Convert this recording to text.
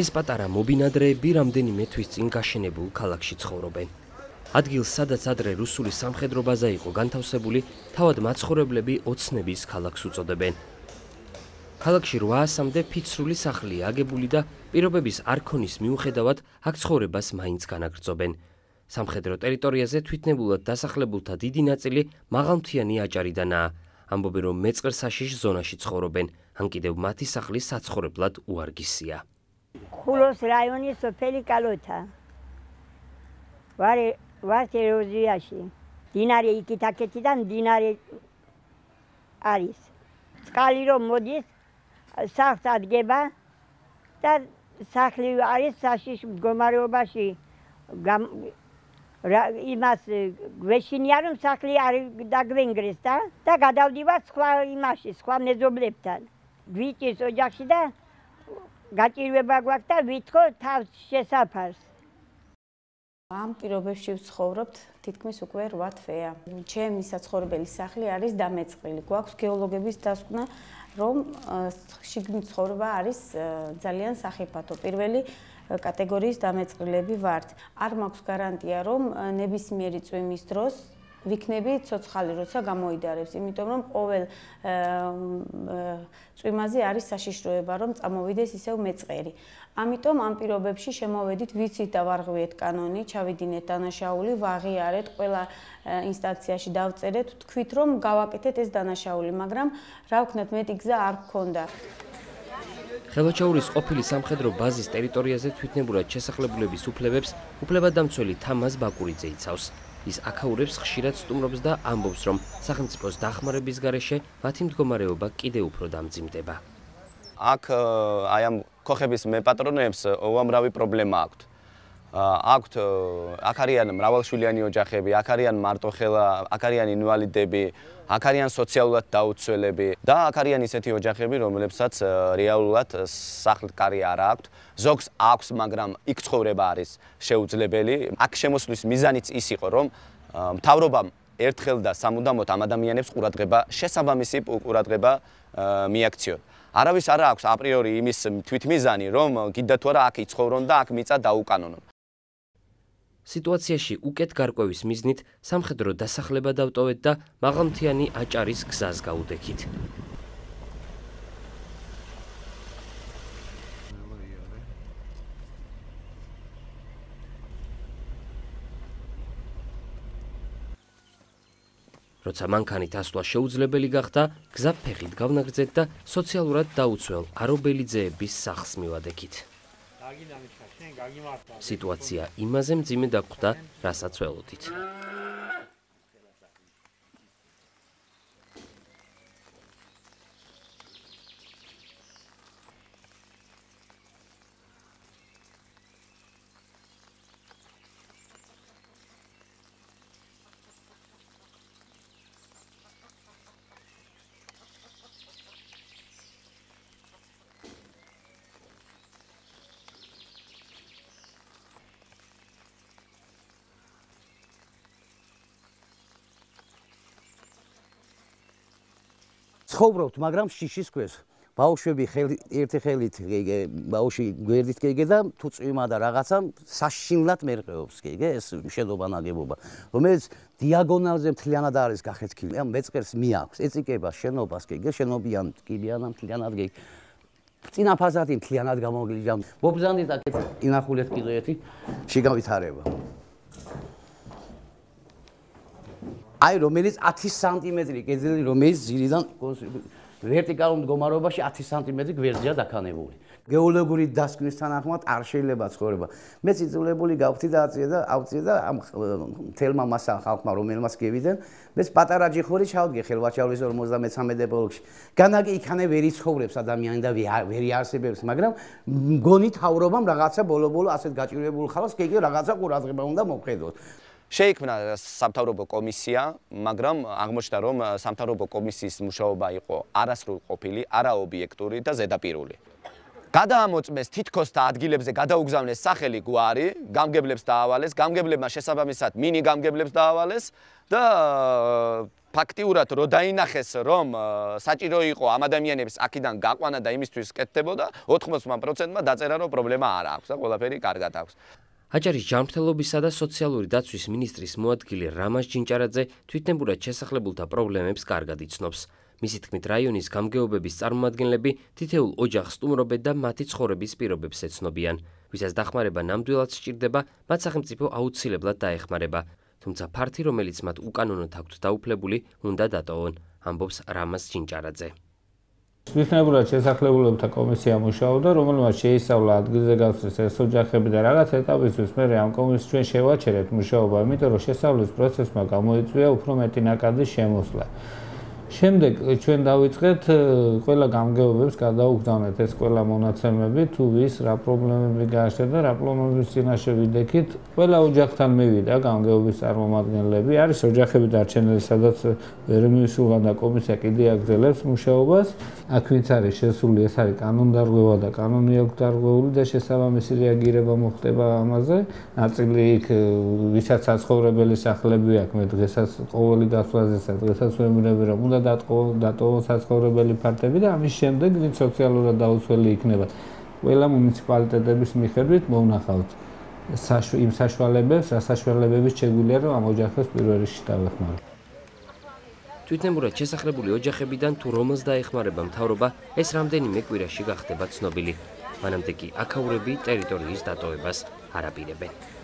ეს პატარა მობინადრეები რამდენიმე თვის წინ გაშენებულ ქალაქში ცხოვრობენ. ადგილ სადაც ადრე რუსული სამხედრო ბაზა იყო განთავსებული, თავად მაცხოვრებლები ოცნების ქალაქს უწოდებენ. ქალაქში 800-მდე ფიცრული სახლია აგებული და პირობების არქონის მიუხედავად აქ ცხოვრებას მაინც განაგრძობენ. სამხედრო ტერიტორიაზე თვითნებულად დასახლებულთა დიდი ნაწილი მაღალმთიანი აჭარიდანაა. ამბობენ რომ მეწყერსაშიშ ზონაში ცხოვრობენ, ან კიდევ მათი სახლი საცხოვრებლად უარგისია. ხულოს რაიონის სოფელი კალოთა. ვარი ვართ ეროზიაში. დინარი იქით აქეთიდან დინარი არის. წყალი რომ მოდის, სახს ადგება და სახლი არის საშიშ მდგომარეობაში. რა იმას გვეშინია რომ სახლი არ დაგვენგრეს და და გადავდივარ სხვა იმაში, სხვა მეზობლებთან. გვიჭის ოჯახში და გაჭირვება გვაქვს და ვითხო თავს შესაფარს. ამ პირობებში ვცხოვრობთ თითქმის უკვე 8 თვეა. ჩემი საცხოვრებელი სახლი არის დამეწყრილი. გვაქვს გეოლოგების დასკვნა, რომ შიგნით ცხოვრება არის ძალიან სახიფათო. პირველი კატეგორიის დამეწყრილები ვართ. არ მაქვს გარანტია, რომ ნებისმიერი წვიმის დროს ვიქნები ცოცხალი, როცა გამოიدارებს, იმიტომ რომ ყოველ წვიმაზე არის საშიშროება, რომ წამოვიდეს ისევ მეწყერი. ამიტომ ამ პირობებში შემოведით ვიცით და ვარღვიეთ კანონი, ჩავიდინეთ დანაშაული, ვაღიარეთ ყველა ინსტანციაში დავწერეთ, თქვით რომ გავაკეთეთ ეს დანაშაული, მაგრამ რა ვქნათ, მეტი გზა არ გქონდა. ხელოჩაურის ყოფილი სამხედრო ბაზის ტერიტორიაზე თვითნებურად შესახლებულების უფლებებს უფლებადამცველი თამაზ ბაკურიძე იცავს. ის აკაურებს ხშირად სტუმრობს და ამბობს, რომ სახელმწიფოს დახმარების გარეშე მათი მდგომარეობა კიდევ უფრო დამძიმდება. აქ აი ამ ქოხების მეპატრონეებს უამრავი პრობლემა აქვს. აქვთ აქ არიან მრავალშვილიანი ოჯახები, აქ არიან მარტოხელა, აქ არიან ინვალიდები, აქ არიან სოციალურად დაუცველები და აქ არიან ისეთი ოჯახები, რომლებსაც რეალურად სახლკარი არ აქვთ. ზოგს აქვს, მაგრამ იქ ცხოვრება არის შეუძლებელი. აქ შემოსვლის მიზანიც ის იყო, რომ მთავრობამ ერთხელ და სამუდამოდ ამ ადამიანებს ყურადღება, შესაბამისი ყურადღება მიაქციონ. არავის არ აქვს აპრიორი იმის თვითმიზანი, რომ გიდა თუ არა აქ იცხოვრონ და აქ მიწა დაუკანონონ. სიტუაციაში უკეთ გარკვევის მიზნით სამხედრო დასახლება დავტოვეთ და მაღალმთიანი აჭარის გზას გაუდექით. როცა მანქანით ასვლა შეუძლებელი გახდა, გზა ფეხით გავნაგრძეთ და სოციალურად დაუცველ არობელიძეების სახს მივადგეთ. სიტუაცია იმაზე მძიმე დაგხვდა, რასაც ველოდით. ცხოვრობთ, მაგრამ შიშის ქვეშ. ბაუშები ხელი ერთი ხელით გეგე, ბაუში გვერდით გეგე და თუ წვიმა და რაღაცა საშინლად მერყეობს გეგე, ეს შენობა ნაგებობა, რომელიც დიაგონალზე მთლიანად არის გახეთქილი. ამ მეწყერს მიაქვს ეციკება შენობას გეგე, შენობიან კიბიანა მთლიანად გეგე. წინა ფასადი მთლიანად გამოგლიჯა. მობზანდი და კეთილი ინახულეთ კიდე ერთი შეგავითარება. აი რომელიც 10 სანტიმეტრი გეძელი რომელიც ზირიდან ვერტიკალურ მდგომარეობაში 10 სანტიმეტრი გვერდზეა დაქანებული გეოლოგიური დასკვნის თანახმად არ შეიძლება ცხოვრება მე ძულებული გავფთი და აწია და აწია და ამ თელმა მასა ხალხმა რომელმას გევიდნენ მე პატარა ჯიხური ჩავდგე ხელვაჩავლის 53 დეპოლოგში განაგი იქანე ვერიცხოვრებს ადამიანი და ვერი არსებებს მაგრამ მგონი თავრობამ რაღაცა ბოლო-ბოლო ასეთ გაჭირებულ ხალხს გეგე რაღაცა ყურადღება უნდა მოხედოს შეიქმნა სამთავრობო კომისია, მაგრამ აღმოჩნდა, რომ სამთავრობო კომისიის მუშაობა იყო არასრულყოფილი, არაობიექტური და ზედაპირული. გადაამოწმეს თითქოს და ადგილებზე გადაუგზავნეს სახელი გვარი, გამგებლებს დაავალეს, გამგებლებმა შესაბამისად მინი გამგებლებს დაავალეს და ფაქტიურად რო დაინახეს რომ საჭირო იყო ამ ადამიანების აქედან გაყვანა და იმისთვის კეთდებოდა 80%-მა დაწერა რომ პრობლემა არ აქვს და ყველაფერი კარგად აქვს. აჭარის ჯანმრთელობისა და სოციალური დაცვის მინისტრის მოადგილე რამაზ ჯინჭარაძე თვითნებურად შესახლებულთა პრობლემებს კარგად იცნობს. მისი თქმით, რაიონის გამგეობების წარმომადგენლები თითეულ ოჯახს სტუმრობენ და მათი ცხოვრების პირობებს ეცნობიან. ვისაც დახმარება ნამდვილად სჭირდება, მათ სახელმწიფო აუცილებლად დაეხმარება, თუმცა ფართი რომელიც მათ უკანონოდ აქვთ დაუფლებული, უნდა დატოვონ, ამბობს რამაზ ჯინჭარაძე. ვისნებულად შესახლებულობთა კომისია მუშაობდა, რომელმაც შეისწავლა ადგილზე გასწრის ეს ოჯახები და რაღაც ეტაპისთვის მე ამ კომისიას ჩვენ შევაჩერეთ მუშაობა, იმიტომ რომ შესავლის პროცესმა გამოიწვია უფრო მეტი ნაკადის შემოსვლა. შემდეგ ჩვენ დავიწყეთ ყველა გამგეობებს გადაუგზავნეთ ეს ყველა მონაცემები თუ ვის რა პრობლემები გააჩნდა და რა პრობლემების წინაშე ვიდექით ყველა ოჯახთან მივიდა გამგეობის წარმომადგენლები არის ოჯახები დარჩენილი სადაც ვერ მიუშულა და კომისია კიდე აგზელებს მუშაობას აქ ვინც არის შესული ეს არის კანონდარღვევა და კანონი აქვს დარღვეული და შესაბამისი რეაგირება მოხდება ამაზე ნაწილი იქ ვისაც საცხოვრებელი სახლები აქვს მე დღესაც ყოველი დასვლაზე სადღესაც ვემირები რომ უნდა დატყო დატო საცხოვრებელი ფართები და ამის შემდეგ ვინ სოციალურად დაუცველი იქნება ყველა მუნიციპალიტეტების მიხედვით მოვნახავთ იმ საშუალებებს რა საშუალებებს შეგვიძლია რომ ამ ოჯახებს პირველ რიგში დაეხმაროთ თვითნებურად შესახრებული ოჯახებიდან თუ რომელს დაეხმარება მთავრობა ეს რამდენიმე კვირაში გახდება ცნობილი მანამდე კი აქაურები ტერიტორიის დატოებას არაპირებენ